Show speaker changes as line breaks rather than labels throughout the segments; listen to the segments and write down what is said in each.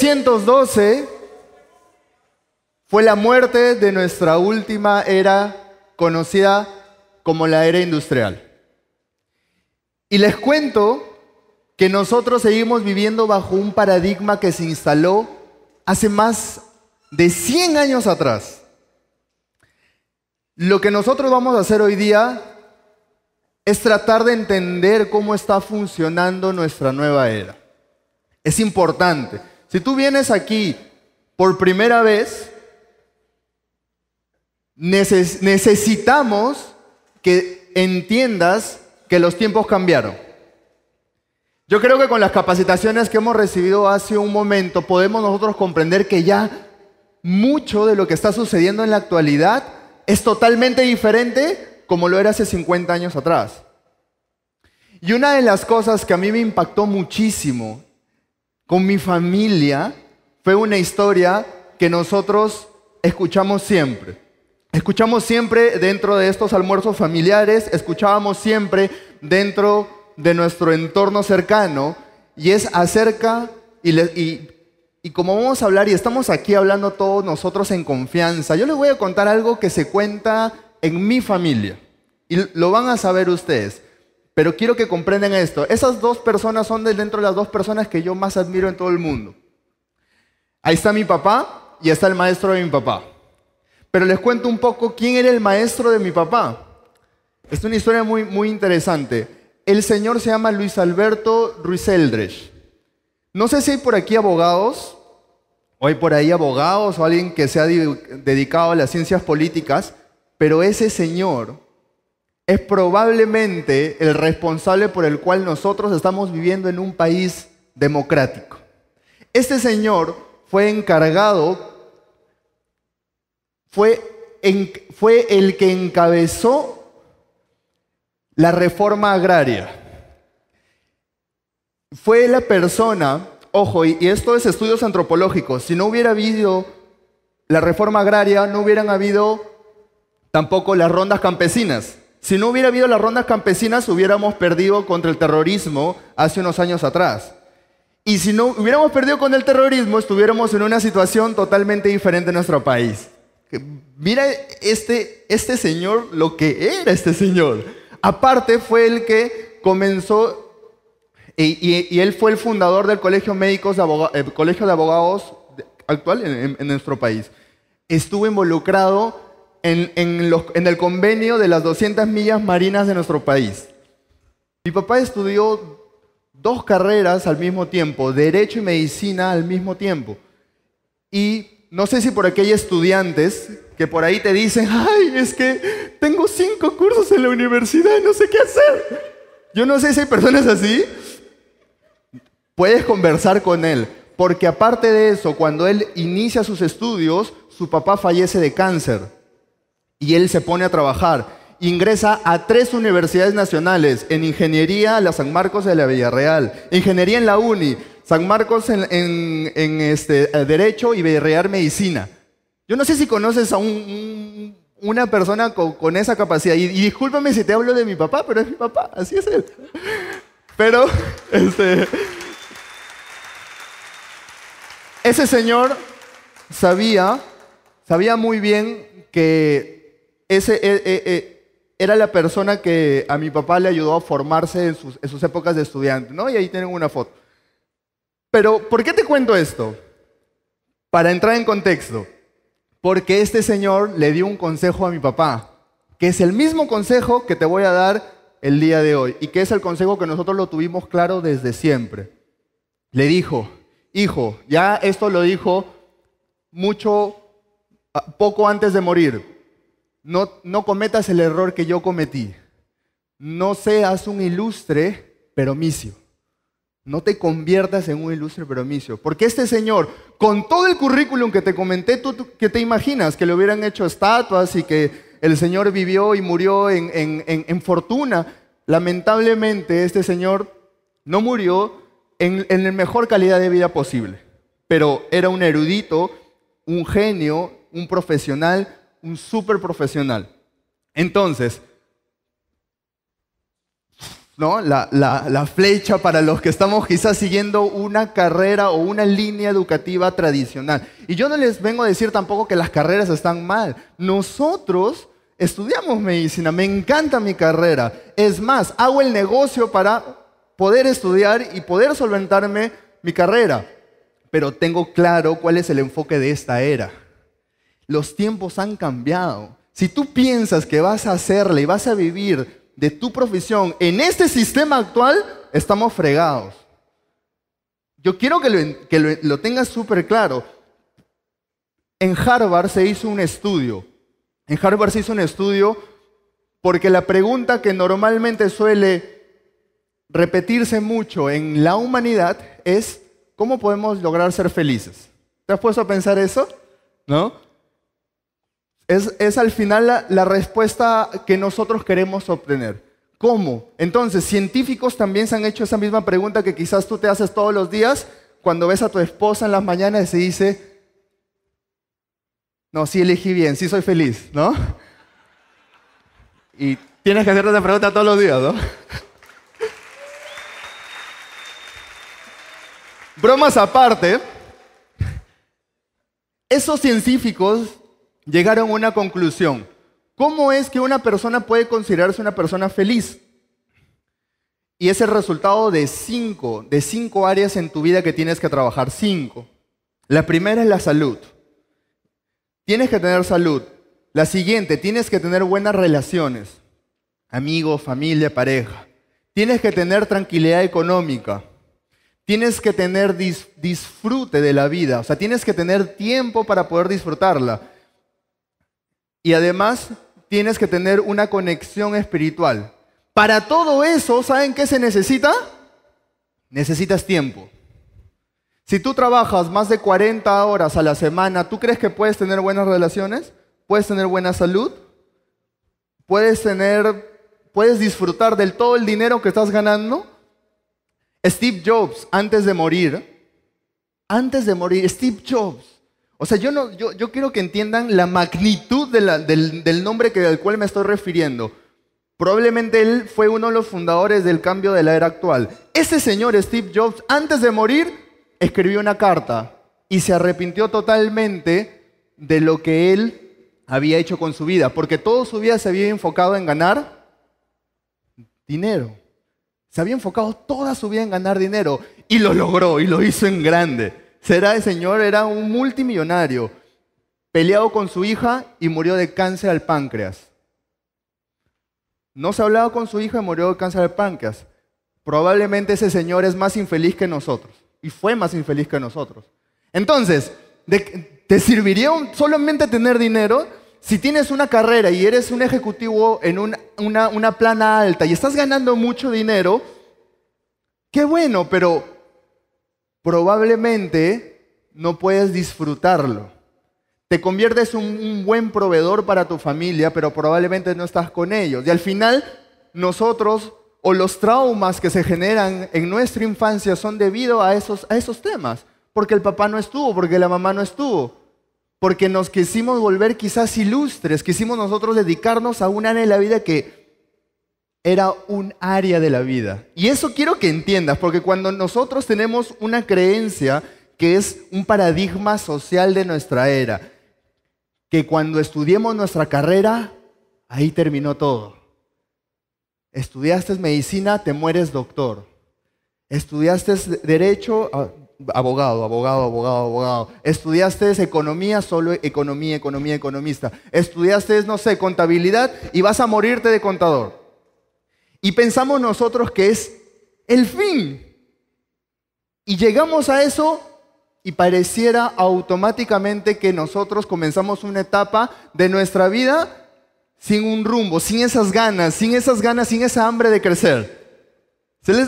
1912 fue la muerte de nuestra última era conocida como la era industrial. Y les cuento que nosotros seguimos viviendo bajo un paradigma que se instaló hace más de 100 años atrás. Lo que nosotros vamos a hacer hoy día es tratar de entender cómo está funcionando nuestra nueva era. Es importante. Si tú vienes aquí por primera vez, necesitamos que entiendas que los tiempos cambiaron. Yo creo que con las capacitaciones que hemos recibido hace un momento podemos nosotros comprender que ya mucho de lo que está sucediendo en la actualidad es totalmente diferente como lo era hace 50 años atrás. Y una de las cosas que a mí me impactó muchísimo con mi familia fue una historia que nosotros escuchamos siempre. Escuchamos siempre dentro de estos almuerzos familiares, escuchábamos siempre dentro de nuestro entorno cercano y es acerca y, y, y, como vamos a hablar y estamos aquí hablando todos nosotros en confianza, yo les voy a contar algo que se cuenta en mi familia y lo van a saber ustedes. Pero quiero que comprendan esto. Esas dos personas son de dentro de las dos personas que yo más admiro en todo el mundo. Ahí está mi papá y está el maestro de mi papá. Pero les cuento un poco quién era el maestro de mi papá. Es una historia muy, muy interesante. El señor se llama Luis Alberto Ruiz Eldres. No sé si hay por aquí abogados, o hay por ahí abogados, o alguien que se ha dedicado a las ciencias políticas, pero ese señor es probablemente el responsable por el cual nosotros estamos viviendo en un país democrático. Este señor fue encargado, fue, el que encabezó la reforma agraria. Fue la persona, ojo, y esto es estudios antropológicos, si no hubiera habido la reforma agraria, no hubieran habido tampoco las rondas campesinas. Si no hubiera habido las rondas campesinas, hubiéramos perdido contra el terrorismo hace unos años atrás. Y si no hubiéramos perdido con el terrorismo, estuviéramos en una situación totalmente diferente en nuestro país. Mira este, este señor, lo que era este señor. Aparte fue el que comenzó, y, él fue el fundador del Colegio, de Abogados, eh, Colegio de Abogados actual en nuestro país. Estuvo involucrado en, el convenio de las 200 millas marinas de nuestro país. Mi papá estudió dos carreras al mismo tiempo, derecho y medicina al mismo tiempo. Y no sé si por aquí hay estudiantes que por ahí te dicen, ay, es que tengo cinco cursos en la universidad y no sé qué hacer. Yo no sé si hay personas así. Puedes conversar con él, porque aparte de eso, cuando él inicia sus estudios, su papá fallece de cáncer y él se pone a trabajar. Ingresa a tres universidades nacionales, en ingeniería la San Marcos de la Villarreal, ingeniería en la UNI, San Marcos en, este, eh, Derecho y Villarreal Medicina. Yo no sé si conoces a una persona con, esa capacidad, y, y, discúlpame si te hablo de mi papá, pero es mi papá, así es él. Pero, este, ese señor sabía, sabía muy bien que ese, eh, eh, eh, era la persona que a mi papá le ayudó a formarse en sus, en épocas de estudiante, ¿no? Y ahí tienen una foto. Pero, ¿por qué te cuento esto? Para entrar en contexto. Porque este señor le dio un consejo a mi papá, que es el mismo consejo que te voy a dar el día de hoy, y que es el consejo que nosotros lo tuvimos claro desde siempre. Le dijo, hijo, ya esto lo dijo mucho, ah, poco antes de morir, no, cometas el error que yo cometí. No seas un ilustre peromicio. No te conviertas en un ilustre peromicio. Porque este señor, con todo el currículum que te comenté, tú, te imaginas que le hubieran hecho estatuas y que el señor vivió y murió en, fortuna, lamentablemente este señor no murió en la mejor calidad de vida posible. Pero era un erudito, un genio, un profesional un súper profesional. Entonces, ¿no? La, la, flecha para los que estamos quizás siguiendo una carrera o una línea educativa tradicional. Y yo no les vengo a decir tampoco que las carreras están mal. Nosotros estudiamos medicina, me encanta mi carrera. Es más, hago el negocio para poder estudiar y poder solventarme mi carrera. Pero tengo claro cuál es el enfoque de esta era. Los tiempos han cambiado. Si tú piensas que vas a hacerle y vas a vivir de tu profesión en este sistema actual, estamos fregados. Yo quiero que lo, tengas súper claro. En Harvard se hizo un estudio. En Harvard se hizo un estudio porque la pregunta que normalmente suele repetirse mucho en la humanidad es ¿cómo podemos lograr ser felices? ¿Te has puesto a pensar eso? ¿No? Es, al final la, respuesta que nosotros queremos obtener. ¿Cómo? Entonces, científicos también se han hecho esa misma pregunta que quizás tú te haces todos los días cuando ves a tu esposa en las mañanas y se dice, no, sí elegí bien, sí soy feliz, ¿no? Y tienes que hacerte esa pregunta todos los días, ¿no? Bromas aparte, esos científicos llegaron a una conclusión. ¿Cómo es que una persona puede considerarse una persona feliz? Y es el resultado de cinco, de cinco áreas en tu vida que tienes que trabajar. Cinco. La primera es la salud. Tienes que tener salud. La siguiente, tienes que tener buenas relaciones. Amigos, familia, pareja. Tienes que tener tranquilidad económica. Tienes que tener disfrute de la vida. O sea, tienes que tener tiempo para poder disfrutarla. Y además tienes que tener una conexión espiritual. Para todo eso, ¿saben qué se necesita? Necesitas tiempo. Si tú trabajas más de 40 horas a la semana, ¿tú crees que puedes tener buenas relaciones? ¿Puedes tener buena salud? ¿Puedes tener puedes disfrutar del todo el dinero que estás ganando? Steve Jobs antes de morir, antes de morir, Steve Jobs o sea, yo, no, yo, quiero que entiendan la magnitud del, nombre que, al cual me estoy refiriendo. Probablemente él fue uno de los fundadores del cambio de la era actual. Ese señor Steve Jobs, antes de morir, escribió una carta y se arrepintió totalmente de lo que él había hecho con su vida, porque toda su vida se había enfocado en ganar dinero. Se había enfocado toda su vida en ganar dinero y lo logró y lo hizo en grande. Será el señor era un multimillonario, peleado con su hija y murió de cáncer al páncreas. No se ha con su hija y murió de cáncer al páncreas. Probablemente ese señor es más infeliz que nosotros y fue más infeliz que nosotros. Entonces, ¿te serviría solamente tener dinero? Si tienes una carrera y eres un ejecutivo en una, una plana alta y estás ganando mucho dinero, qué bueno, pero probablemente no puedes disfrutarlo. Te conviertes en un buen proveedor para tu familia, pero probablemente no estás con ellos. Y al final, nosotros o los traumas que se generan en nuestra infancia son debido a esos, a esos temas. Porque el papá no estuvo, porque la mamá no estuvo. Porque nos quisimos volver quizás ilustres, quisimos nosotros dedicarnos a un área de la vida que era un área de la vida. Y eso quiero que entiendas, porque cuando nosotros tenemos una creencia que es un paradigma social de nuestra era, que cuando estudiemos nuestra carrera, ahí terminó todo. Estudiaste medicina, te mueres doctor. Estudiaste derecho, ah, abogado, abogado, abogado, abogado. Estudiaste economía, solo economía, economía, economista. Estudiaste, no sé, contabilidad y vas a morirte de contador y pensamos nosotros que es el fin. Y llegamos a eso y pareciera automáticamente que nosotros comenzamos una etapa de nuestra vida sin un rumbo, sin esas ganas, sin esas ganas, sin esa hambre de crecer.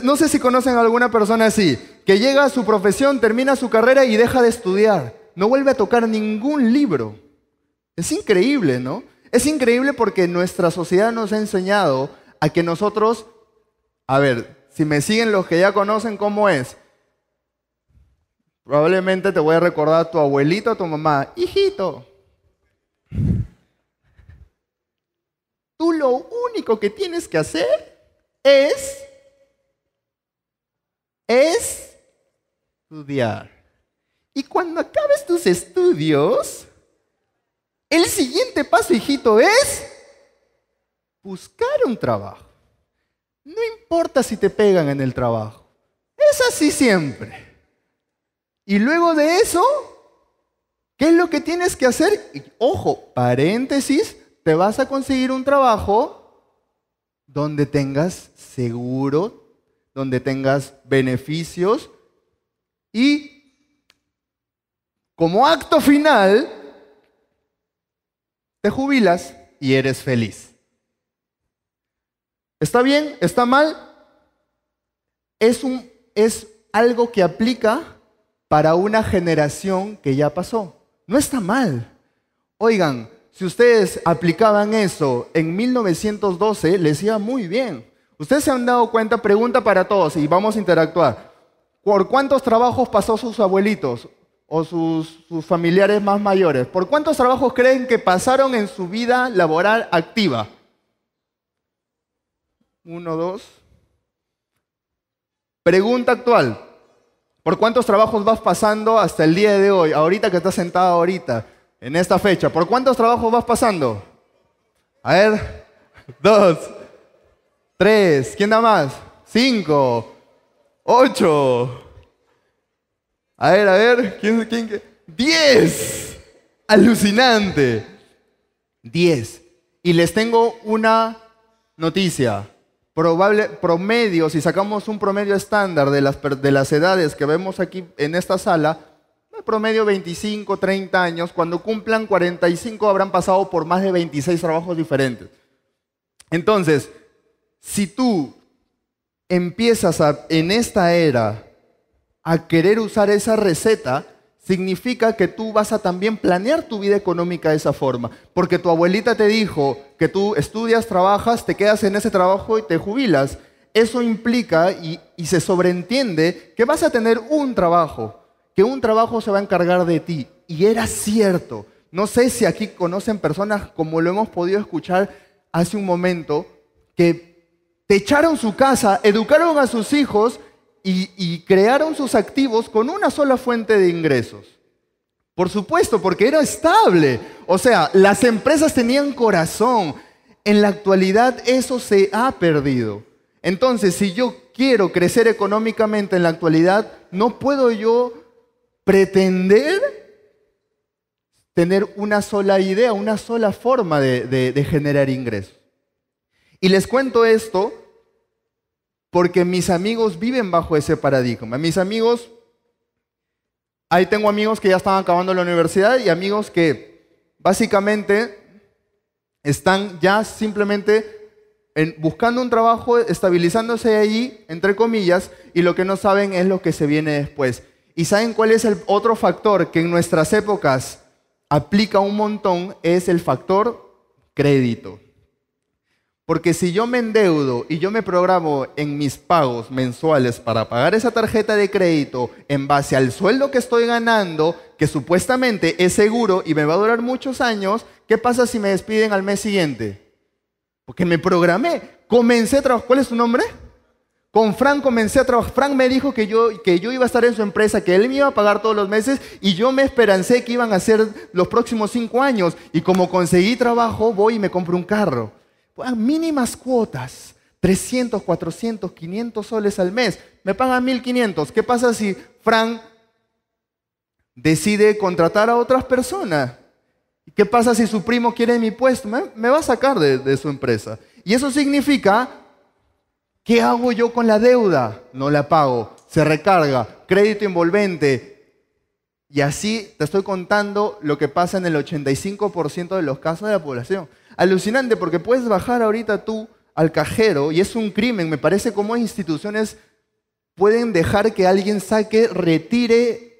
No sé si conocen a alguna persona así, que llega a su profesión, termina su carrera y deja de estudiar. No vuelve a tocar ningún libro. Es increíble, ¿no? Es increíble porque nuestra sociedad nos ha enseñado a que nosotros, a ver, si me siguen los que ya conocen cómo es, probablemente te voy a recordar a tu abuelito, a tu mamá, hijito. Tú lo único que tienes que hacer es, es estudiar. Y cuando acabes tus estudios, el siguiente paso, hijito, es buscar un trabajo. No importa si te pegan en el trabajo. Es así siempre. Y luego de eso, ¿qué es lo que tienes que hacer? ojo, paréntesis, te vas a conseguir un trabajo donde tengas seguro, donde tengas beneficios y como acto final, te jubilas y eres feliz. ¿Está bien? ¿Está mal? Es, un, es algo que aplica para una generación que ya pasó. No está mal. Oigan, si ustedes aplicaban eso en 1912, les iba muy bien. Ustedes se han dado cuenta, pregunta para todos y vamos a interactuar. ¿Por cuántos trabajos pasó sus abuelitos o sus familiares más mayores? ¿Por cuántos trabajos creen que pasaron en su vida laboral activa? Uno, dos. Pregunta actual. ¿Por cuántos trabajos vas pasando hasta el día de hoy? Ahorita que estás sentado ahorita, en esta fecha. ¿Por cuántos trabajos vas pasando? A ver. Dos. Tres. ¿Quién da más? Cinco. Ocho. A ver, a ver. ¿Quién? quién diez. Alucinante. Diez. Y les tengo una noticia probable promedio, si sacamos un promedio estándar de las, de las edades que vemos aquí en esta sala, promedio 25, 30 años, cuando cumplan 45 habrán pasado por más de 26 trabajos diferentes. Entonces, si tú empiezas en esta era a querer usar esa receta, significa que tú vas a también planear tu vida económica de esa forma. Porque tu abuelita te dijo que tú estudias, trabajas, te quedas en ese trabajo y te jubilas. Eso implica y, se sobreentiende que vas a tener un trabajo, que un trabajo se va a encargar de ti. Y era cierto. No sé si aquí conocen personas, como lo hemos podido escuchar hace un momento, que te echaron su casa, educaron a sus hijos y, crearon sus activos con una sola fuente de ingresos. Por supuesto, porque era estable. O sea, las empresas tenían corazón. En la actualidad eso se ha perdido. Entonces, si yo quiero crecer económicamente en la actualidad, no puedo yo pretender tener una sola idea, una sola forma de generar ingresos. Y les cuento esto porque mis amigos viven bajo ese paradigma. Mis amigos, ahí tengo amigos que ya están acabando la universidad y amigos que básicamente están ya simplemente buscando un trabajo, estabilizándose allí, entre comillas, y lo que no saben es lo que se viene después. ¿Y saben cuál es el otro factor que en nuestras épocas aplica un montón? Es el factor crédito. Porque si yo me endeudo y yo me programo en mis pagos mensuales para pagar esa tarjeta de crédito en base al sueldo que estoy ganando, que supuestamente es seguro y me va a durar muchos años, ¿qué pasa si me despiden al mes siguiente? Porque me programé, comencé a trabajar. ¿Cuál es tu nombre? Con Frank comencé a trabajar. Frank me dijo que yo, que yo iba a estar en su empresa, que él me iba a pagar todos los meses y yo me esperancé que iban a ser los próximos cinco años. Y como conseguí trabajo, voy y me compro un carro mínimas cuotas, 300, 400, 500 soles al mes, me pagan 1500. ¿Qué pasa si Frank decide contratar a otras personas? ¿Qué pasa si su primo quiere mi puesto? Me, va a sacar de su empresa. Y eso significa, ¿qué hago yo con la deuda? No la pago, se recarga, crédito envolvente, y así te estoy contando lo que pasa en el 85% de los casos de la población alucinante porque puedes bajar ahorita tú al cajero y es un crimen. Me parece como instituciones pueden dejar que alguien saque, retire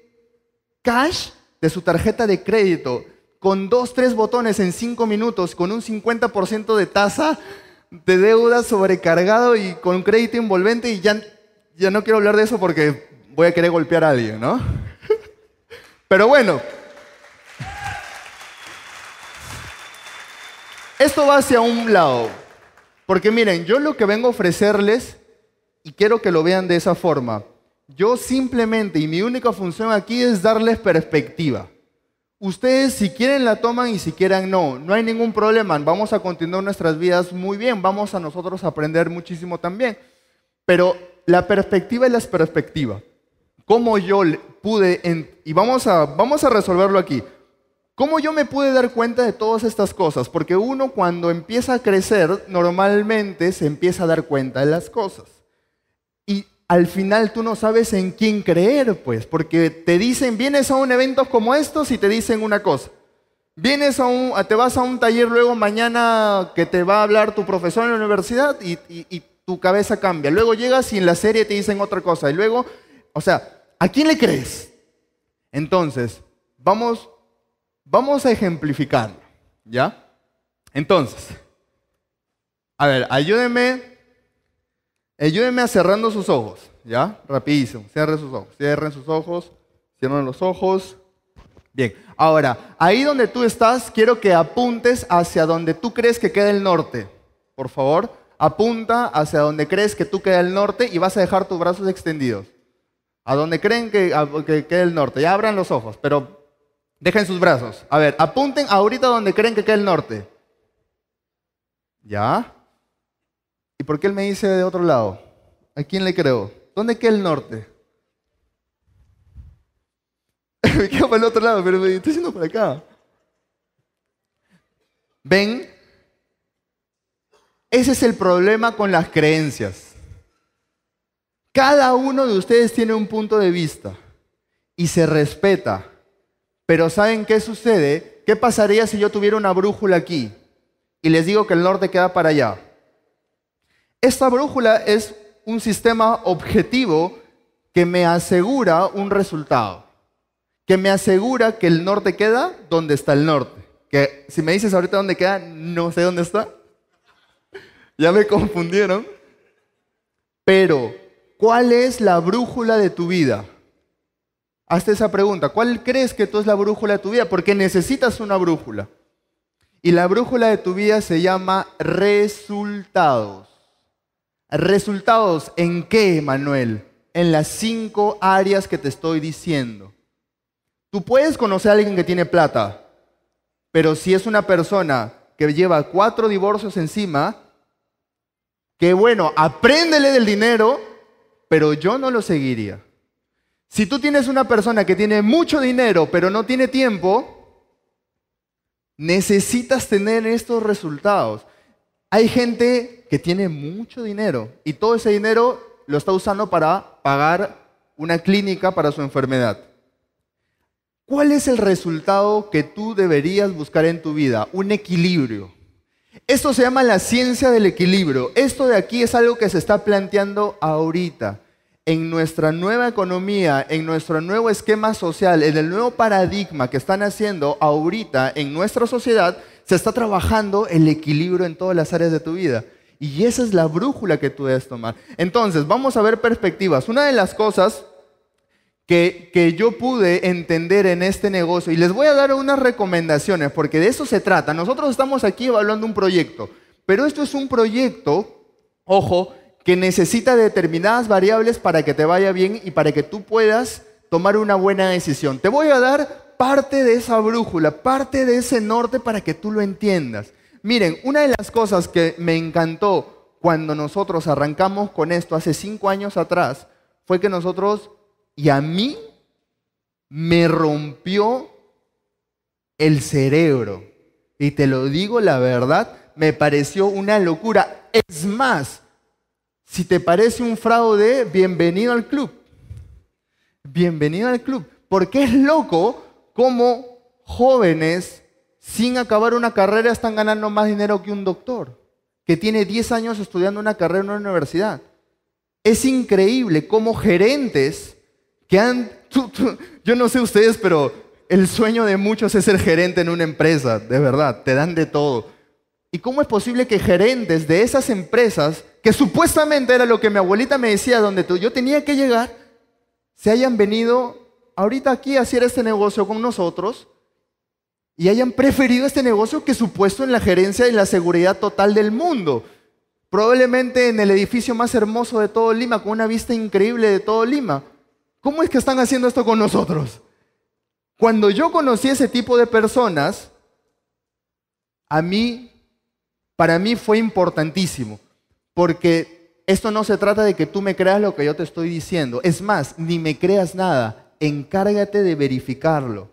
cash de su tarjeta de crédito con dos, tres botones en cinco minutos, con un 50% de tasa de deuda sobrecargado y con crédito envolvente y ya, ya no quiero hablar de eso porque voy a querer golpear a alguien, ¿no? Pero bueno, Esto va hacia un lado, porque miren, yo lo que vengo a ofrecerles, y quiero que lo vean de esa forma, yo simplemente, y mi única función aquí es darles perspectiva. Ustedes si quieren la toman y si quieren no, no hay ningún problema, vamos a continuar nuestras vidas muy bien, vamos a nosotros aprender muchísimo también, pero la perspectiva es la perspectiva. Como yo pude, y vamos a, vamos a resolverlo aquí, ¿Cómo yo me pude dar cuenta de todas estas cosas? Porque uno cuando empieza a crecer, normalmente se empieza a dar cuenta de las cosas. Y al final tú no sabes en quién creer, pues, porque te dicen, vienes a un evento como estos y te dicen una cosa. Vienes a un, te vas a un taller luego mañana que te va a hablar tu profesor en la universidad y, y tu cabeza cambia. Luego llegas y en la serie te dicen otra cosa. Y luego, o sea, ¿a quién le crees? Entonces, vamos Vamos a ejemplificarlo, ¿ya? Entonces, a ver, ayúdenme, ayúdenme a cerrando sus ojos, ¿ya? Rapidísimo, cierren sus ojos, cierren sus ojos, cierren los ojos. Bien, ahora, ahí donde tú estás, quiero que apuntes hacia donde tú crees que queda el norte, por favor. Apunta hacia donde crees que tú queda el norte y vas a dejar tus brazos extendidos. A donde creen que, que queda el norte. Ya abran los ojos, pero Dejen sus brazos. A ver, apunten ahorita donde creen que queda el norte. ¿Ya? ¿Y por qué él me dice de otro lado? ¿A quién le creo? ¿Dónde queda el norte? me quedo para el otro lado, pero me estoy yendo para acá. ¿Ven? Ese es el problema con las creencias. Cada uno de ustedes tiene un punto de vista y se respeta. Pero ¿saben qué sucede? ¿Qué pasaría si yo tuviera una brújula aquí y les digo que el norte queda para allá? Esta brújula es un sistema objetivo que me asegura un resultado, que me asegura que el norte queda donde está el norte. Que si me dices ahorita dónde queda, no sé dónde está. Ya me confundieron. Pero, ¿cuál es la brújula de tu vida? Hazte esa pregunta, ¿cuál crees que tú es la brújula de tu vida? Porque necesitas una brújula. Y la brújula de tu vida se llama resultados. ¿Resultados en qué, Manuel? En las cinco áreas que te estoy diciendo. Tú puedes conocer a alguien que tiene plata, pero si es una persona que lleva cuatro divorcios encima, que bueno, apréndele del dinero, pero yo no lo seguiría. Si tú tienes una persona que tiene mucho dinero pero no tiene tiempo, necesitas tener estos resultados. Hay gente que tiene mucho dinero y todo ese dinero lo está usando para pagar una clínica para su enfermedad. ¿Cuál es el resultado que tú deberías buscar en tu vida? Un equilibrio. Esto se llama la ciencia del equilibrio. Esto de aquí es algo que se está planteando ahorita en nuestra nueva economía, en nuestro nuevo esquema social, en el nuevo paradigma que están haciendo ahorita en nuestra sociedad, se está trabajando el equilibrio en todas las áreas de tu vida. Y esa es la brújula que tú debes tomar. Entonces, vamos a ver perspectivas. Una de las cosas que, yo pude entender en este negocio. Y les voy a dar unas recomendaciones, porque de eso se trata. Nosotros estamos aquí evaluando un proyecto, pero esto es un proyecto, ojo, que necesita determinadas variables para que te vaya bien y para que tú puedas tomar una buena decisión. Te voy a dar parte de esa brújula, parte de ese norte para que tú lo entiendas. Miren, una de las cosas que me encantó cuando nosotros arrancamos con esto hace cinco años atrás fue que nosotros, y a mí, me rompió el cerebro. Y te lo digo la verdad, me pareció una locura. Es más, si te parece un fraude, bienvenido al club. Bienvenido al club. Porque es loco cómo jóvenes sin acabar una carrera están ganando más dinero que un doctor, que tiene 10 años estudiando una carrera en una universidad. Es increíble cómo gerentes que han... yo no sé ustedes, pero el sueño de muchos es ser gerente en una empresa, de verdad, te dan de todo. ¿Y cómo es posible que gerentes de esas empresas que supuestamente era lo que mi abuelita me decía, donde yo tenía que llegar, se hayan venido ahorita aquí a hacer este negocio con nosotros y hayan preferido este negocio que supuesto en la gerencia y la seguridad total del mundo. Probablemente en el edificio más hermoso de todo Lima, con una vista increíble de todo Lima. ¿Cómo es que están haciendo esto con nosotros? Cuando yo conocí a ese tipo de personas, a mí, para mí fue importantísimo. Porque esto no se trata de que tú me creas lo que yo te estoy diciendo. Es más, ni me creas nada. Encárgate de verificarlo.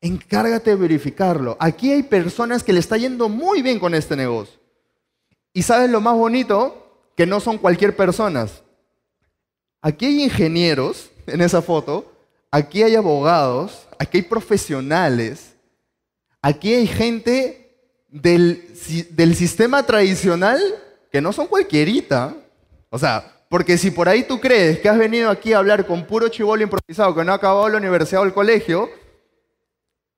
Encárgate de verificarlo. Aquí hay personas que le está yendo muy bien con este negocio. Y sabes lo más bonito, que no son cualquier personas. Aquí hay ingenieros en esa foto, aquí hay abogados, aquí hay profesionales, aquí hay gente del, del sistema tradicional que no son cualquierita. O sea, porque si por ahí tú crees que has venido aquí a hablar con puro chivolo improvisado que no ha acabado la universidad o el colegio,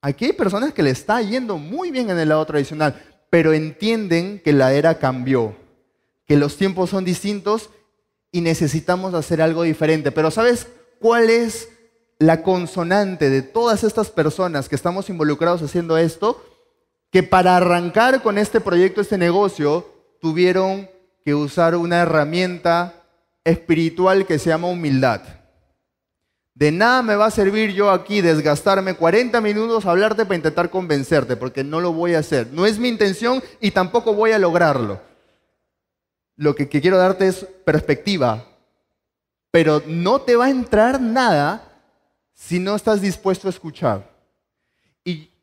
aquí hay personas que le está yendo muy bien en el lado tradicional, pero entienden que la era cambió, que los tiempos son distintos y necesitamos hacer algo diferente. Pero ¿sabes cuál es la consonante de todas estas personas que estamos involucrados haciendo esto? Que para arrancar con este proyecto, este negocio, tuvieron que usar una herramienta espiritual que se llama humildad. De nada me va a servir yo aquí desgastarme 40 minutos a hablarte para intentar convencerte, porque no lo voy a hacer. No es mi intención y tampoco voy a lograrlo. Lo que, que quiero darte es perspectiva, pero no te va a entrar nada si no estás dispuesto a escuchar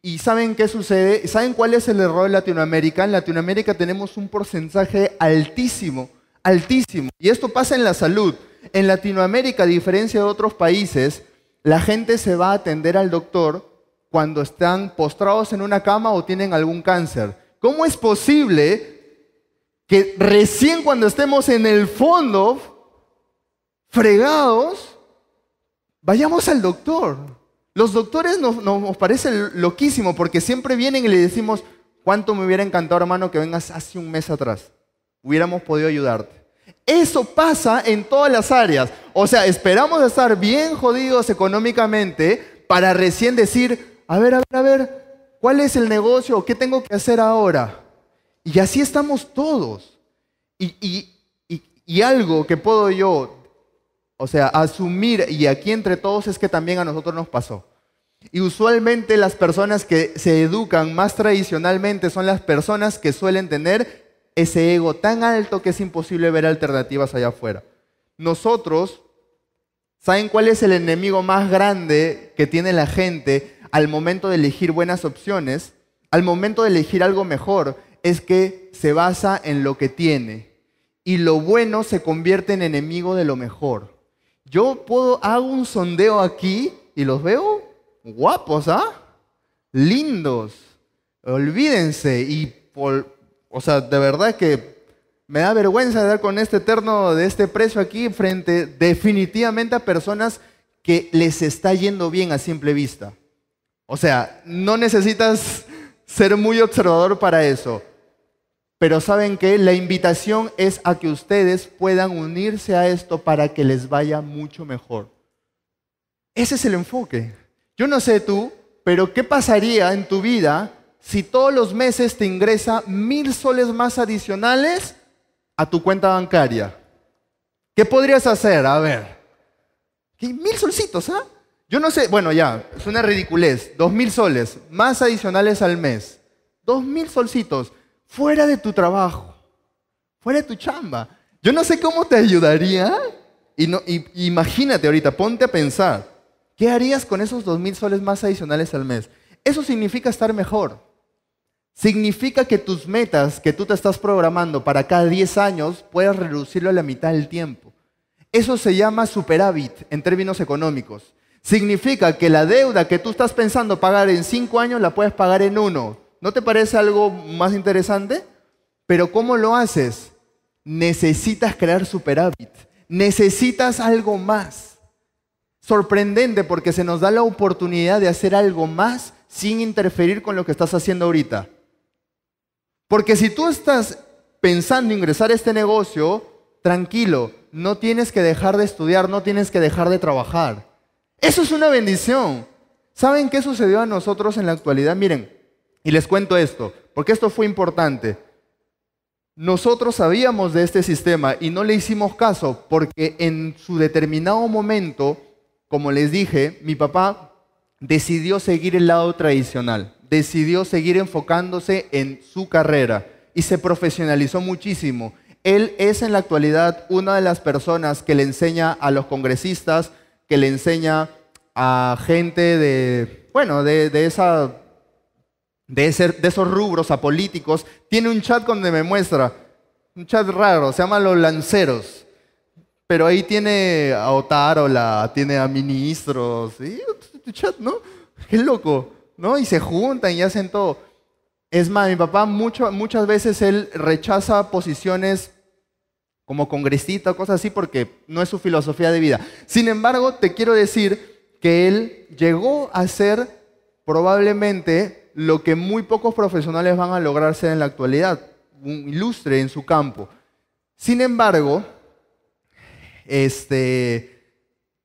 y ¿saben qué sucede? ¿Saben cuál es el error de Latinoamérica? En Latinoamérica tenemos un porcentaje altísimo, altísimo. Y esto pasa en la salud. En Latinoamérica, a diferencia de otros países, la gente se va a atender al doctor cuando están postrados en una cama o tienen algún cáncer. ¿Cómo es posible que recién cuando estemos en el fondo, fregados, vayamos al doctor? Los doctores nos, parecen loquísimo porque siempre vienen y le decimos, ¿cuánto me hubiera encantado hermano que vengas hace un mes atrás? Hubiéramos podido ayudarte. Eso pasa en todas las áreas. O sea, esperamos estar bien jodidos económicamente para recién decir, a ver, a ver, a ver, ¿cuál es el negocio? ¿Qué tengo que hacer ahora? Y así estamos todos. Y, y algo que puedo yo, o sea, asumir y aquí entre todos es que también a nosotros nos pasó. Y usualmente las personas que se educan más tradicionalmente son las personas que suelen tener ese ego tan alto que es imposible ver alternativas allá afuera. Nosotros, ¿saben cuál es el enemigo más grande que tiene la gente al momento de elegir buenas opciones? Al momento de elegir algo mejor, es que se basa en lo que tiene. Y lo bueno se convierte en enemigo de lo mejor. Yo puedo, hago un sondeo aquí y los veo guapos, ¿ah? Lindos. Olvídense. Y, por, o sea, de verdad que me da vergüenza dar con este eterno de este preso aquí frente definitivamente a personas que les está yendo bien a simple vista. O sea, no necesitas ser muy observador para eso. Pero saben que la invitación es a que ustedes puedan unirse a esto para que les vaya mucho mejor. Ese es el enfoque. Yo no sé tú, pero ¿qué pasaría en tu vida si todos los meses te ingresa mil soles más adicionales a tu cuenta bancaria? ¿Qué podrías hacer? A ver. Mil solcitos, ¿ah? Yo no sé, bueno, ya, es una ridiculez. Dos mil soles más adicionales al mes. Dos mil solcitos fuera de tu trabajo, fuera de tu chamba. Yo no sé cómo te ayudaría. Y no, imagínate ahorita, ponte a pensar. ¿Qué harías con esos 2.000 soles más adicionales al mes? Eso significa estar mejor. Significa que tus metas que tú te estás programando para cada 10 años puedes reducirlo a la mitad del tiempo. Eso se llama superávit en términos económicos. Significa que la deuda que tú estás pensando pagar en 5 años la puedes pagar en 1. ¿No te parece algo más interesante? Pero ¿cómo lo haces? Necesitas crear superávit. Necesitas algo más sorprendente porque se nos da la oportunidad de hacer algo más sin interferir con lo que estás haciendo ahorita. Porque si tú estás pensando ingresar a este negocio, tranquilo, no tienes que dejar de estudiar, no tienes que dejar de trabajar. Eso es una bendición. ¿Saben qué sucedió a nosotros en la actualidad? Miren, y les cuento esto, porque esto fue importante. Nosotros sabíamos de este sistema y no le hicimos caso porque en su determinado momento como les dije, mi papá decidió seguir el lado tradicional, decidió seguir enfocándose en su carrera y se profesionalizó muchísimo. Él es en la actualidad una de las personas que le enseña a los congresistas, que le enseña a gente de, bueno, de, esa, de, de esos rubros, a políticos. Tiene un chat donde me muestra, un chat raro, se llama Los Lanceros pero ahí tiene a Otárola, tiene a ministros, ¿no? Qué loco, ¿no? Y se juntan y hacen todo. Es más, mi papá muchas veces él rechaza posiciones como congresista o cosas así porque no es su filosofía de vida. Sin embargo, te quiero decir que él llegó a ser probablemente lo que muy pocos profesionales van a lograr ser en la actualidad, un ilustre en su campo. Sin embargo, este,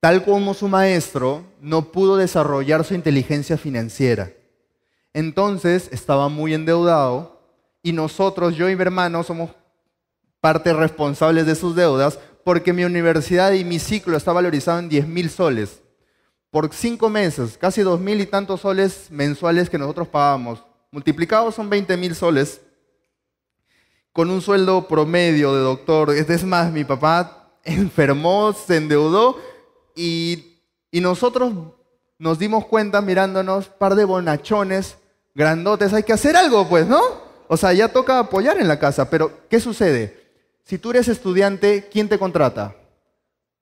tal como su maestro, no pudo desarrollar su inteligencia financiera. Entonces estaba muy endeudado y nosotros, yo y mi hermano, somos parte responsable de sus deudas porque mi universidad y mi ciclo está valorizado en 10 mil soles. Por cinco meses, casi dos mil y tantos soles mensuales que nosotros pagamos. Multiplicados son 20 mil soles. Con un sueldo promedio de doctor. Es más, mi papá enfermó, se endeudó y, nosotros nos dimos cuenta mirándonos, par de bonachones, grandotes, hay que hacer algo pues, ¿no? O sea, ya toca apoyar en la casa, pero ¿qué sucede? Si tú eres estudiante, ¿quién te contrata?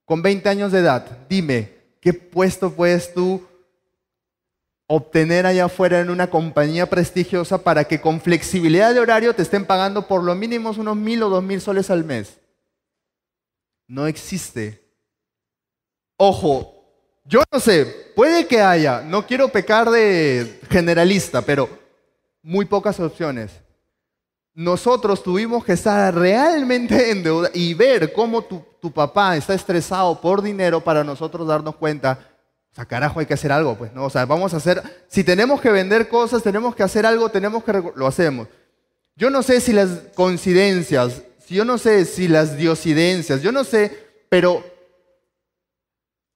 Con 20 años de edad, dime, ¿qué puesto puedes tú obtener allá afuera en una compañía prestigiosa para que con flexibilidad de horario te estén pagando por lo mínimo unos mil o dos mil soles al mes? no existe. Ojo, yo no sé, puede que haya, no quiero pecar de generalista, pero muy pocas opciones. Nosotros tuvimos que estar realmente en deuda y ver cómo tu, papá está estresado por dinero para nosotros darnos cuenta o sea, carajo, hay que hacer algo, pues, ¿no? O sea, vamos a hacer, si tenemos que vender cosas, tenemos que hacer algo, tenemos que, lo hacemos. Yo no sé si las coincidencias yo no sé si las diosidencias, yo no sé, pero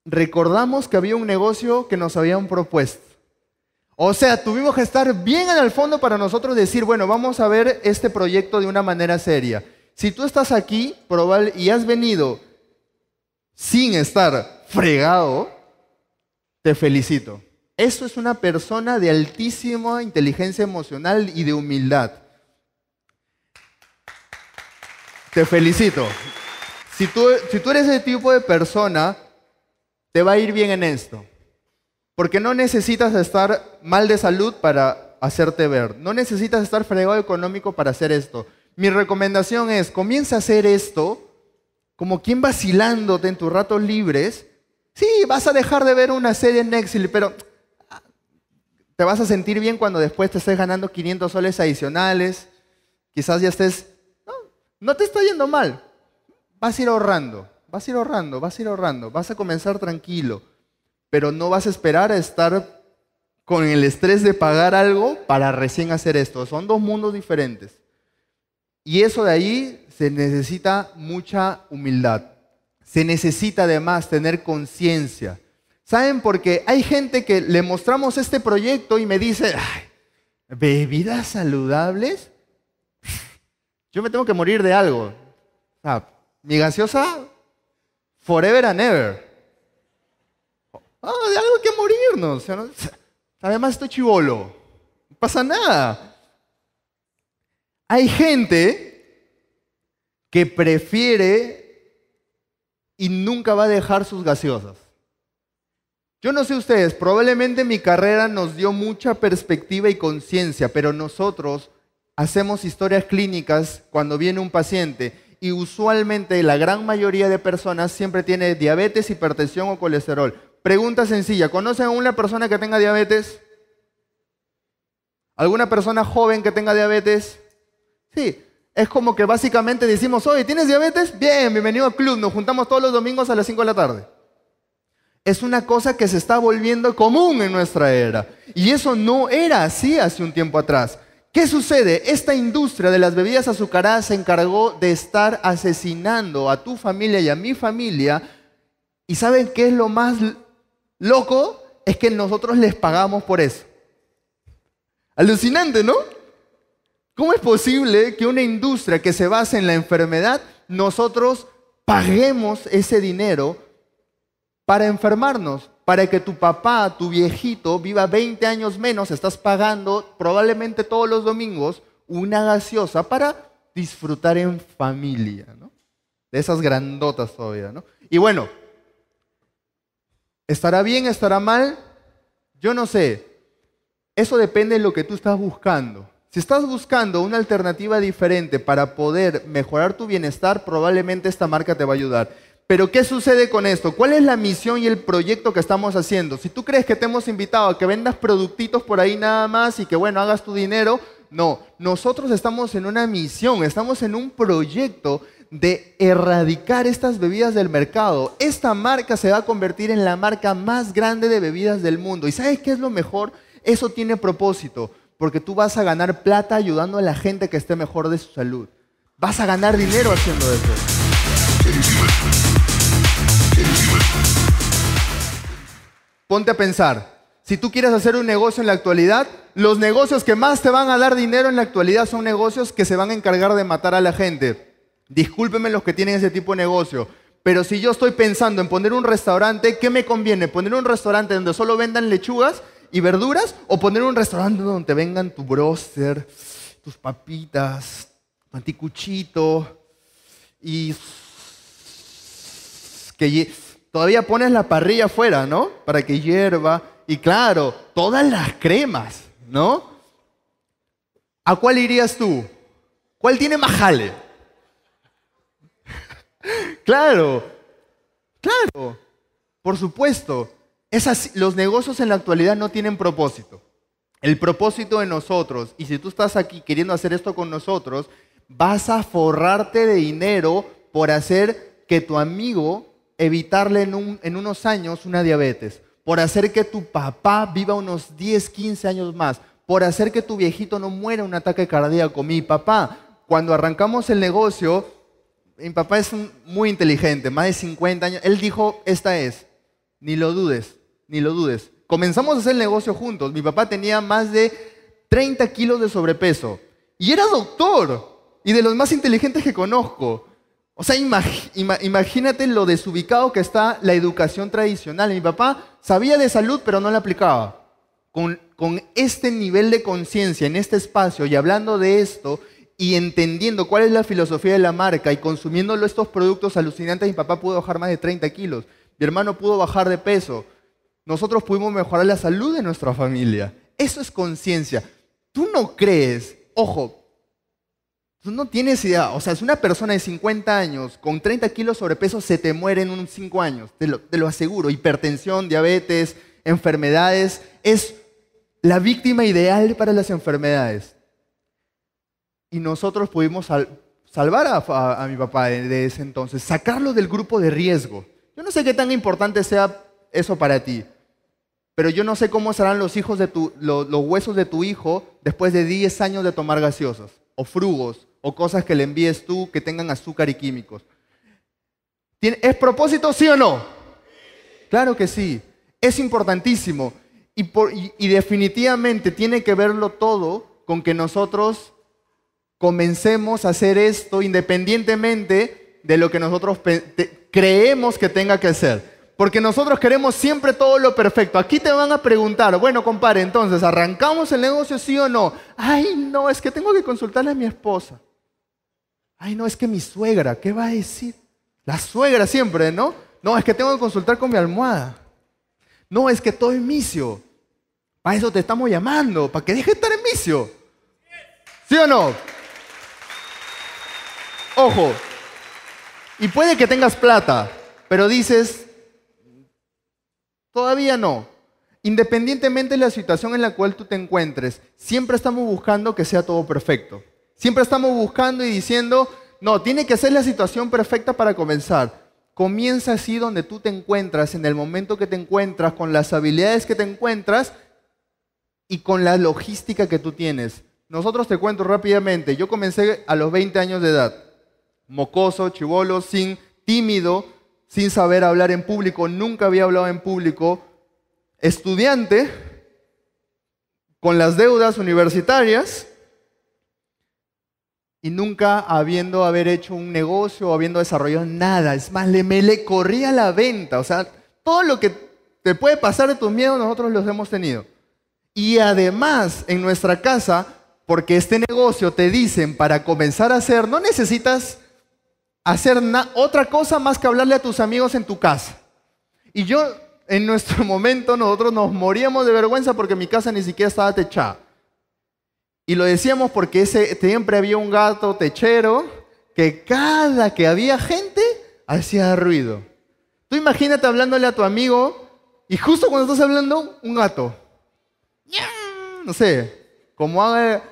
recordamos que había un negocio que nos habían propuesto. O sea, tuvimos que estar bien en el fondo para nosotros decir, bueno, vamos a ver este proyecto de una manera seria. Si tú estás aquí probable, y has venido sin estar fregado, te felicito. Eso es una persona de altísima inteligencia emocional y de humildad. Te felicito. Si tú, si tú eres ese tipo de persona, te va a ir bien en esto. Porque no necesitas estar mal de salud para hacerte ver. No necesitas estar fregado económico para hacer esto. Mi recomendación es, comienza a hacer esto como quien vacilándote en tus ratos libres. Sí, vas a dejar de ver una serie en Exil, pero ah, te vas a sentir bien cuando después te estés ganando 500 soles adicionales. Quizás ya estés no te está yendo mal. Vas a ir ahorrando, vas a ir ahorrando, vas a ir ahorrando, vas a comenzar tranquilo, pero no vas a esperar a estar con el estrés de pagar algo para recién hacer esto. Son dos mundos diferentes. Y eso de ahí se necesita mucha humildad. Se necesita además tener conciencia. ¿Saben? Porque hay gente que le mostramos este proyecto y me dice, bebidas saludables, yo me tengo que morir de algo. mi gaseosa, forever and ever. Ah, de algo hay que morirnos. además estoy chivolo. No pasa nada. Hay gente que prefiere y nunca va a dejar sus gaseosas. Yo no sé ustedes, probablemente mi carrera nos dio mucha perspectiva y conciencia, pero nosotros hacemos historias clínicas cuando viene un paciente y usualmente la gran mayoría de personas siempre tiene diabetes, hipertensión o colesterol. Pregunta sencilla, ¿conocen a una persona que tenga diabetes? ¿Alguna persona joven que tenga diabetes? Sí, es como que básicamente decimos, oye, ¿tienes diabetes? Bien, bienvenido al club, nos juntamos todos los domingos a las 5 de la tarde. Es una cosa que se está volviendo común en nuestra era. Y eso no era así hace un tiempo atrás. ¿Qué sucede? Esta industria de las bebidas azucaradas se encargó de estar asesinando a tu familia y a mi familia. ¿Y saben qué es lo más loco? Es que nosotros les pagamos por eso. Alucinante, ¿no? ¿Cómo es posible que una industria que se base en la enfermedad, nosotros paguemos ese dinero para enfermarnos? para que tu papá, tu viejito, viva 20 años menos, estás pagando probablemente todos los domingos una gaseosa para disfrutar en familia, ¿no? De esas grandotas todavía, ¿no? Y bueno, ¿estará bien, estará mal? Yo no sé. Eso depende de lo que tú estás buscando. Si estás buscando una alternativa diferente para poder mejorar tu bienestar, probablemente esta marca te va a ayudar. Pero ¿qué sucede con esto? ¿Cuál es la misión y el proyecto que estamos haciendo? Si tú crees que te hemos invitado a que vendas productitos por ahí nada más y que bueno, hagas tu dinero, no, nosotros estamos en una misión, estamos en un proyecto de erradicar estas bebidas del mercado. Esta marca se va a convertir en la marca más grande de bebidas del mundo. ¿Y sabes qué es lo mejor? Eso tiene propósito, porque tú vas a ganar plata ayudando a la gente que esté mejor de su salud. Vas a ganar dinero haciendo eso. Ponte a pensar, si tú quieres hacer un negocio en la actualidad, los negocios que más te van a dar dinero en la actualidad son negocios que se van a encargar de matar a la gente. Discúlpeme los que tienen ese tipo de negocio, pero si yo estoy pensando en poner un restaurante, ¿qué me conviene? ¿Poner un restaurante donde solo vendan lechugas y verduras o poner un restaurante donde vengan tu broster, tus papitas, tu anticuchito y que Todavía pones la parrilla afuera, ¿no? Para que hierva. Y claro, todas las cremas, ¿no? ¿A cuál irías tú? ¿Cuál tiene más jale? claro, claro, por supuesto. los negocios en la actualidad no tienen propósito. El propósito de nosotros, y si tú estás aquí queriendo hacer esto con nosotros, vas a forrarte de dinero por hacer que tu amigo evitarle en, unos años una diabetes, por hacer que tu papá viva unos 10, 15 años más, por hacer que tu viejito no muera un ataque cardíaco. Mi papá, cuando arrancamos el negocio, mi papá es muy inteligente, más de 50 años, él dijo, esta es, ni lo dudes, ni lo dudes. Comenzamos a hacer el negocio juntos, mi papá tenía más de 30 kilos de sobrepeso y era doctor y de los más inteligentes que conozco. O sea, imagínate lo desubicado que está la educación tradicional. Mi papá sabía de salud, pero no la aplicaba. Con, este nivel de conciencia, en este espacio, y hablando de esto, y entendiendo cuál es la filosofía de la marca, y consumiéndolo estos productos alucinantes, mi papá pudo bajar más de 30 kilos, mi hermano pudo bajar de peso, nosotros pudimos mejorar la salud de nuestra familia. Eso es conciencia. Tú no crees, ojo, no tienes idea. O sea, es una persona de 50 años con 30 kilos sobrepeso se te muere en unos 5 años, te lo, aseguro. Hipertensión, diabetes, enfermedades. Es la víctima ideal para las enfermedades. Y nosotros pudimos salvar a, mi papá de, ese entonces, sacarlo del grupo de riesgo. Yo no sé qué tan importante sea eso para ti. Pero yo no sé cómo serán los, hijos de huesos de tu hijo después de 10 años de tomar gaseosas o frugos o cosas que le envíes tú que tengan azúcar y químicos. ¿Es propósito, sí o no? Claro que sí. Es importantísimo. Y, definitivamente tiene que verlo todo con que nosotros comencemos a hacer esto independientemente de lo que nosotros creemos que tenga que ser. Porque nosotros queremos siempre todo lo perfecto. Aquí te van a preguntar, bueno, compadre, entonces, ¿arrancamos el negocio sí o no? Ay, no, es que tengo que consultarle a mi esposa. Ay, no, es que mi suegra, ¿qué va a decir? La suegra siempre, ¿no? No, es que tengo que consultar con mi almohada. No, es que todo es vicio. Para eso te estamos llamando, para que deje de estar en vicio. ¿Sí o no? Ojo. Y puede que tengas plata, pero dices, todavía no. Independientemente de la situación en la cual tú te encuentres, siempre estamos buscando que sea todo perfecto. Siempre estamos buscando y diciendo, no, tiene que ser la situación perfecta para comenzar. Comienza así donde tú te encuentras, en el momento que te encuentras, con las habilidades que te encuentras y con la logística que tú tienes. Nosotros te cuento rápidamente, yo comencé a los 20 años de edad, mocoso, chivolo, sin tímido, sin saber hablar en público, nunca había hablado en público, estudiante, con las deudas universitarias, y nunca habiendo haber hecho un negocio o habiendo desarrollado nada. Es más, le, me le corría la venta. O sea, todo lo que te puede pasar de tus miedos, nosotros los hemos tenido. Y además, en nuestra casa, porque este negocio te dicen para comenzar a hacer, no necesitas hacer otra cosa más que hablarle a tus amigos en tu casa. Y yo, en nuestro momento, nosotros nos moríamos de vergüenza porque mi casa ni siquiera estaba techada. Y lo decíamos porque ese, siempre había un gato techero que cada que había gente hacía ruido. Tú imagínate hablándole a tu amigo y justo cuando estás hablando, un gato. No sé, como haga...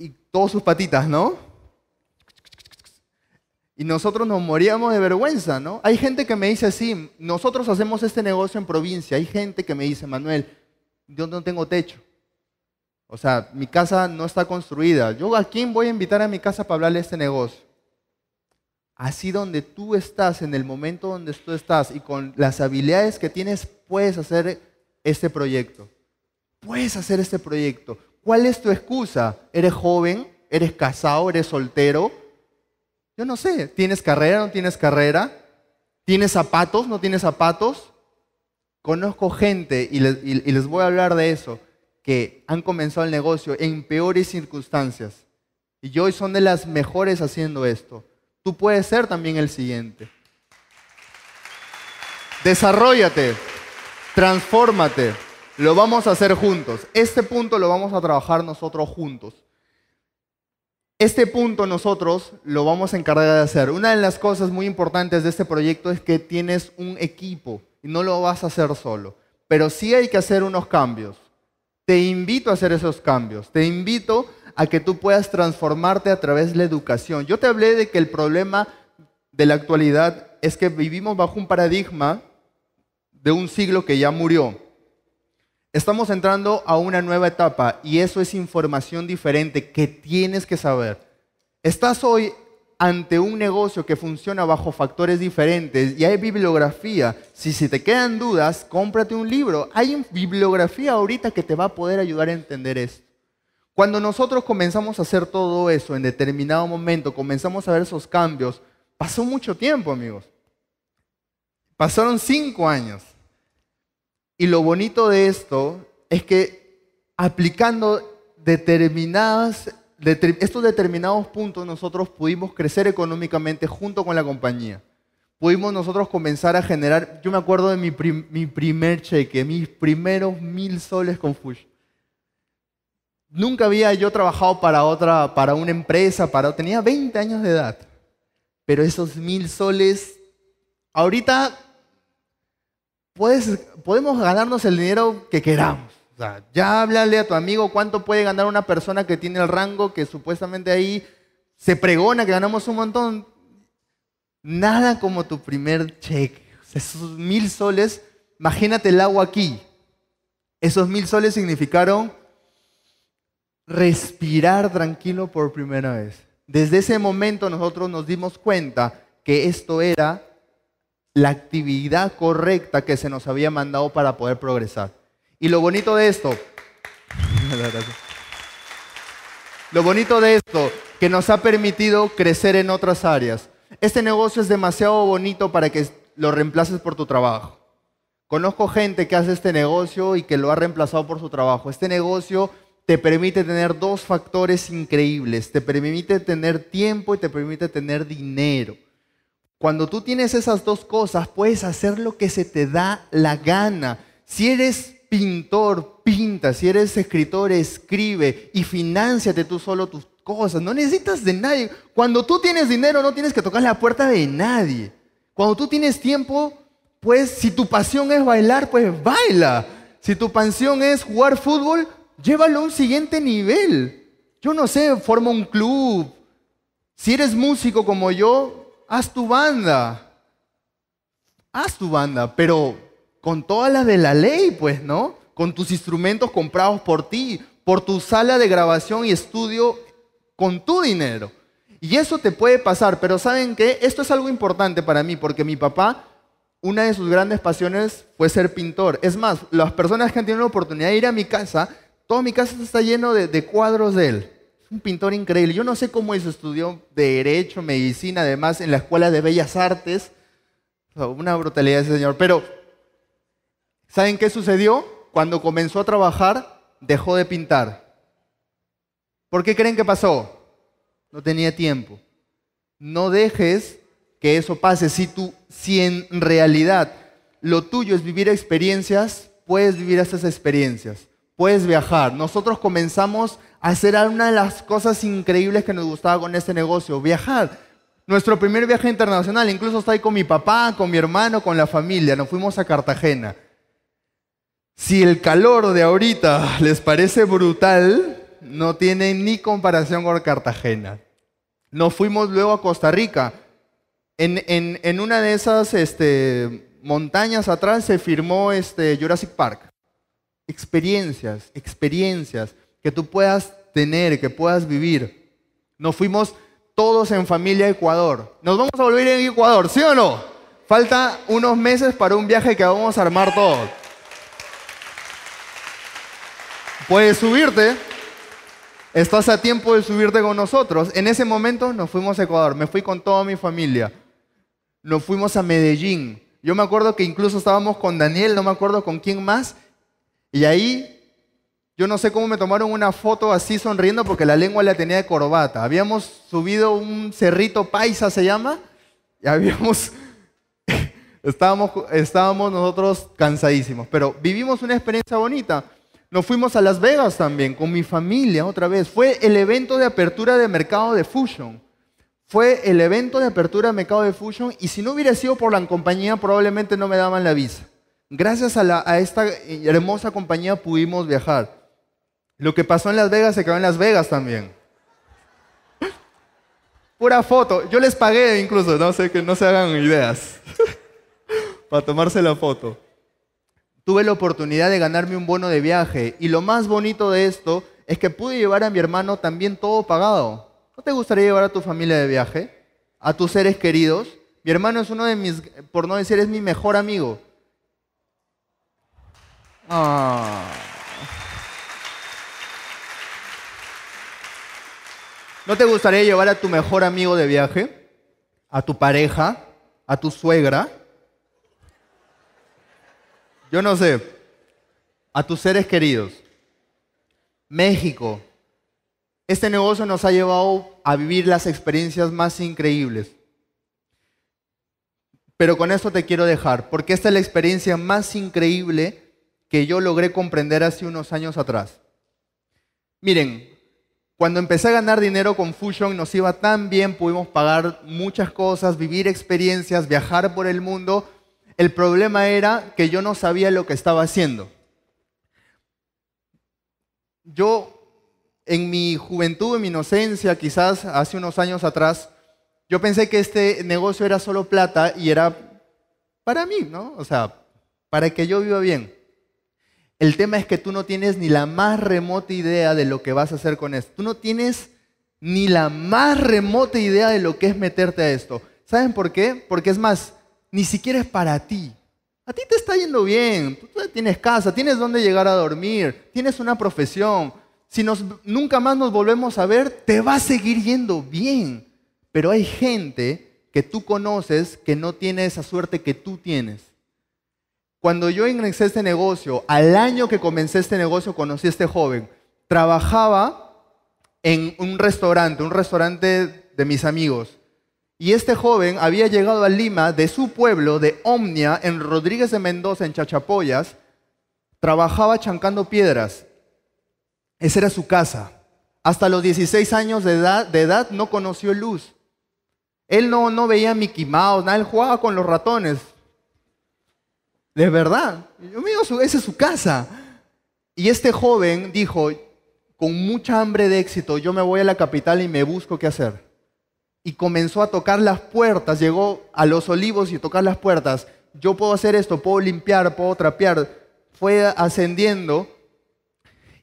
Y todas sus patitas, ¿no? Y nosotros nos moríamos de vergüenza, ¿no? Hay gente que me dice así, nosotros hacemos este negocio en provincia, hay gente que me dice, Manuel, yo no tengo techo o sea, mi casa no está construida. ¿Yo a quién voy a invitar a mi casa para hablarle de este negocio? Así donde tú estás, en el momento donde tú estás y con las habilidades que tienes, puedes hacer este proyecto. Puedes hacer este proyecto. ¿Cuál es tu excusa? ¿Eres joven? ¿Eres casado? ¿Eres soltero? Yo no sé. ¿Tienes carrera? ¿No tienes carrera? ¿Tienes zapatos? ¿No tienes zapatos? Conozco gente y les, y les voy a hablar de eso que han comenzado el negocio en peores circunstancias y hoy son de las mejores haciendo esto. Tú puedes ser también el siguiente. Desarrollate, transfórmate, lo vamos a hacer juntos. Este punto lo vamos a trabajar nosotros juntos. Este punto nosotros lo vamos a encargar de hacer. Una de las cosas muy importantes de este proyecto es que tienes un equipo y no lo vas a hacer solo. Pero sí hay que hacer unos cambios. Te invito a hacer esos cambios, te invito a que tú puedas transformarte a través de la educación. Yo te hablé de que el problema de la actualidad es que vivimos bajo un paradigma de un siglo que ya murió. Estamos entrando a una nueva etapa y eso es información diferente que tienes que saber. Estás hoy ante un negocio que funciona bajo factores diferentes y hay bibliografía. Si, se te quedan dudas, cómprate un libro. Hay bibliografía ahorita que te va a poder ayudar a entender esto. Cuando nosotros comenzamos a hacer todo eso en determinado momento, comenzamos a ver esos cambios, pasó mucho tiempo, amigos. Pasaron cinco años. Y lo bonito de esto es que aplicando determinadas estos determinados puntos nosotros pudimos crecer económicamente junto con la compañía. Pudimos nosotros comenzar a generar, yo me acuerdo de mi, primer cheque, mis primeros mil soles con Fush. Nunca había yo trabajado para otra, para una empresa, para, tenía 20 años de edad. Pero esos mil soles, ahorita podemos ganarnos el dinero que queramos o sea, ya háblale a tu amigo cuánto puede ganar una persona que tiene el rango que supuestamente ahí se pregona que ganamos un montón. Nada como tu primer cheque. Esos mil soles, imagínate el agua aquí. Esos mil soles significaron respirar tranquilo por primera vez. Desde ese momento nosotros nos dimos cuenta que esto era la actividad correcta que se nos había mandado para poder progresar. Y lo bonito de esto, lo bonito de esto, que nos ha permitido crecer en otras áreas. Este negocio es demasiado bonito para que lo reemplaces por tu trabajo. Conozco gente que hace este negocio y que lo ha reemplazado por su trabajo. Este negocio te permite tener dos factores increíbles. Te permite tener tiempo y te permite tener dinero. Cuando tú tienes esas dos cosas, puedes hacer lo que se te da la gana. Si eres pintor, pinta, si eres escritor, escribe y financiate tú solo tus cosas. No necesitas de nadie. Cuando tú tienes dinero, no tienes que tocar la puerta de nadie. Cuando tú tienes tiempo, pues si tu pasión es bailar, pues baila. Si tu pasión es jugar fútbol, llévalo a un siguiente nivel. Yo no sé, forma un club. Si eres músico como yo, haz tu banda. Haz tu banda, pero con todas las de la ley, pues, ¿no? Con tus instrumentos comprados por ti, por tu sala de grabación y estudio con tu dinero. Y eso te puede pasar, pero ¿saben qué? Esto es algo importante para mí, porque mi papá, una de sus grandes pasiones fue ser pintor. Es más, las personas que han tenido la oportunidad de ir a mi casa, toda mi casa está lleno de, cuadros de él. Es un pintor increíble. Yo no sé cómo él estudió Derecho, Medicina, además en la Escuela de Bellas Artes. Una brutalidad ese señor. Pero ¿Saben qué sucedió? Cuando comenzó a trabajar, dejó de pintar. ¿Por qué creen que pasó? No tenía tiempo. No dejes que eso pase. Si, tú, si en realidad lo tuyo es vivir experiencias, puedes vivir esas experiencias. Puedes viajar. Nosotros comenzamos a hacer una de las cosas increíbles que nos gustaba con este negocio, viajar. Nuestro primer viaje internacional, incluso estoy con mi papá, con mi hermano, con la familia. Nos fuimos a Cartagena. Si el calor de ahorita les parece brutal, no tiene ni comparación con Cartagena. Nos fuimos luego a Costa Rica. En, una de esas este, montañas atrás se firmó este, Jurassic Park. Experiencias, experiencias que tú puedas tener, que puedas vivir. Nos fuimos todos en familia a Ecuador. Nos vamos a volver en Ecuador, ¿sí o no? Falta unos meses para un viaje que vamos a armar todos. Puedes subirte. Estás a tiempo de subirte con nosotros. En ese momento nos fuimos a Ecuador. Me fui con toda mi familia. Nos fuimos a Medellín. Yo me acuerdo que incluso estábamos con Daniel, no me acuerdo con quién más. Y ahí yo no sé cómo me tomaron una foto así sonriendo porque la lengua la tenía de corbata. Habíamos subido un cerrito paisa, se llama, y habíamos... estábamos, estábamos nosotros cansadísimos, pero vivimos una experiencia bonita. Nos fuimos a Las Vegas también con mi familia otra vez. Fue el evento de apertura de mercado de Fusion. Fue el evento de apertura de mercado de Fusion y si no hubiera sido por la compañía probablemente no me daban la visa. Gracias a, esta hermosa compañía pudimos viajar. Lo que pasó en Las Vegas se quedó en Las Vegas también. Pura foto. Yo les pagué incluso, no sé que no se hagan ideas. Para tomarse la foto tuve la oportunidad de ganarme un bono de viaje y lo más bonito de esto es que pude llevar a mi hermano también todo pagado. ¿No te gustaría llevar a tu familia de viaje? ¿A tus seres queridos? Mi hermano es uno de mis, por no decir, es mi mejor amigo. Ah. ¿No te gustaría llevar a tu mejor amigo de viaje? ¿A tu pareja? ¿A tu suegra? yo no sé, a tus seres queridos. México, este negocio nos ha llevado a vivir las experiencias más increíbles. Pero con esto te quiero dejar, porque esta es la experiencia más increíble que yo logré comprender hace unos años atrás. Miren, cuando empecé a ganar dinero con Fusion nos iba tan bien, pudimos pagar muchas cosas, vivir experiencias, viajar por el mundo, el problema era que yo no sabía lo que estaba haciendo. Yo, en mi juventud, en mi inocencia, quizás hace unos años atrás, yo pensé que este negocio era solo plata y era para mí, ¿no? O sea, para que yo viva bien. El tema es que tú no tienes ni la más remota idea de lo que vas a hacer con esto. Tú no tienes ni la más remota idea de lo que es meterte a esto. ¿Saben por qué? Porque es más, ni siquiera es para ti. A ti te está yendo bien, tú tienes casa, tienes donde llegar a dormir, tienes una profesión. Si nos, nunca más nos volvemos a ver, te va a seguir yendo bien. Pero hay gente que tú conoces que no tiene esa suerte que tú tienes. Cuando yo ingresé este negocio, al año que comencé este negocio, conocí a este joven. Trabajaba en un restaurante, un restaurante de mis amigos. Y este joven había llegado a Lima de su pueblo, de Omnia, en Rodríguez de Mendoza, en Chachapoyas, trabajaba chancando piedras. Esa era su casa. Hasta los 16 años de edad, de edad no conoció luz. Él no, no veía Mickey Mouse, nada, él jugaba con los ratones. De verdad. Yo mío, esa es su casa. Y este joven dijo, con mucha hambre de éxito, yo me voy a la capital y me busco qué hacer y comenzó a tocar las puertas, llegó a los olivos y a tocar las puertas. Yo puedo hacer esto, puedo limpiar, puedo trapear. Fue ascendiendo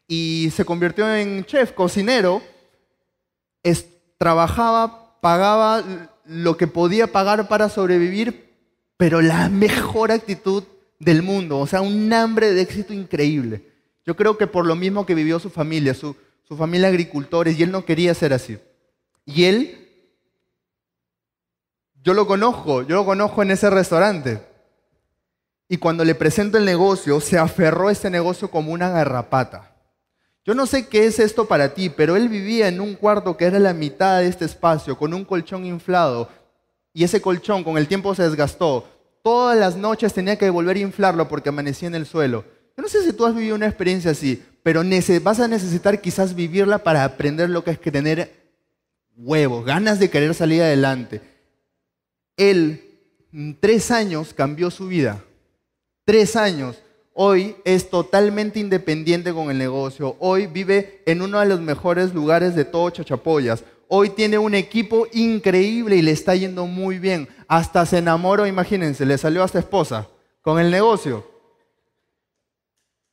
y se convirtió en chef, cocinero. trabajaba, pagaba lo que podía pagar para sobrevivir, pero la mejor actitud del mundo, o sea, un hambre de éxito increíble. Yo creo que por lo mismo que vivió su familia, su, su familia agricultores, y él no quería ser así. Y él yo lo conozco, yo lo conozco en ese restaurante. Y cuando le presento el negocio, se aferró a ese negocio como una garrapata. Yo no sé qué es esto para ti, pero él vivía en un cuarto que era la mitad de este espacio, con un colchón inflado. Y ese colchón con el tiempo se desgastó. Todas las noches tenía que volver a inflarlo porque amanecía en el suelo. Yo no sé si tú has vivido una experiencia así, pero vas a necesitar quizás vivirla para aprender lo que es que tener huevos, ganas de querer salir adelante él en mm, tres años cambió su vida. Tres años. Hoy es totalmente independiente con el negocio. Hoy vive en uno de los mejores lugares de todo Chachapoyas. Hoy tiene un equipo increíble y le está yendo muy bien. Hasta se enamoró, imagínense, le salió hasta esposa con el negocio.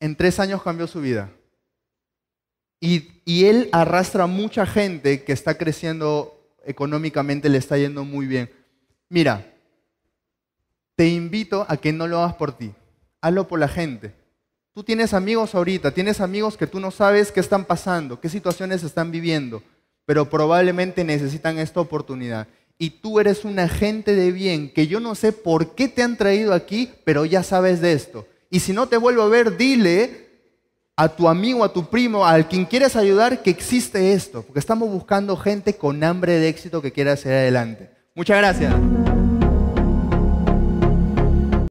En tres años cambió su vida. Y, y, él arrastra mucha gente que está creciendo económicamente, le está yendo muy bien mira, te invito a que no lo hagas por ti, hazlo por la gente. Tú tienes amigos ahorita, tienes amigos que tú no sabes qué están pasando, qué situaciones están viviendo, pero probablemente necesitan esta oportunidad. Y tú eres un agente de bien que yo no sé por qué te han traído aquí, pero ya sabes de esto. Y si no te vuelvo a ver, dile a tu amigo, a tu primo, al quien quieres ayudar, que existe esto, porque estamos buscando gente con hambre de éxito que quiera hacer adelante. Muchas gracias.